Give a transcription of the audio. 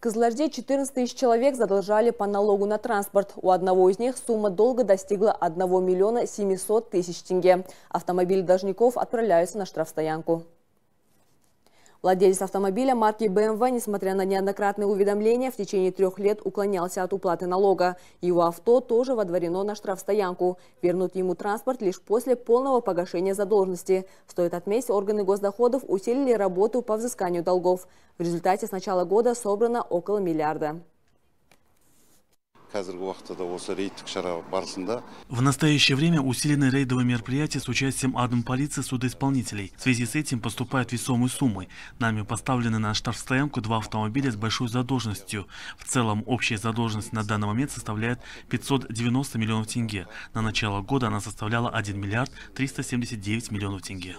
В Козларде 14 тысяч человек задолжали по налогу на транспорт. У одного из них сумма долга достигла 1 миллиона 700 тысяч тенге. Автомобили должников отправляются на штрафстоянку. Владелец автомобиля марки BMW, несмотря на неоднократные уведомления, в течение трех лет уклонялся от уплаты налога. Его авто тоже водворено на штрафстоянку. Вернут ему транспорт лишь после полного погашения задолженности. Стоит отметить, органы госдоходов усилили работу по взысканию долгов. В результате с начала года собрано около миллиарда. В настоящее время усилены рейдовые мероприятия с участием адмполиции судоисполнителей. В связи с этим поступают весомые суммы. Нами поставлены на штрафстоянку два автомобиля с большой задолженностью. В целом общая задолженность на данный момент составляет 590 миллионов тенге. На начало года она составляла 1 миллиард 379 миллионов тенге.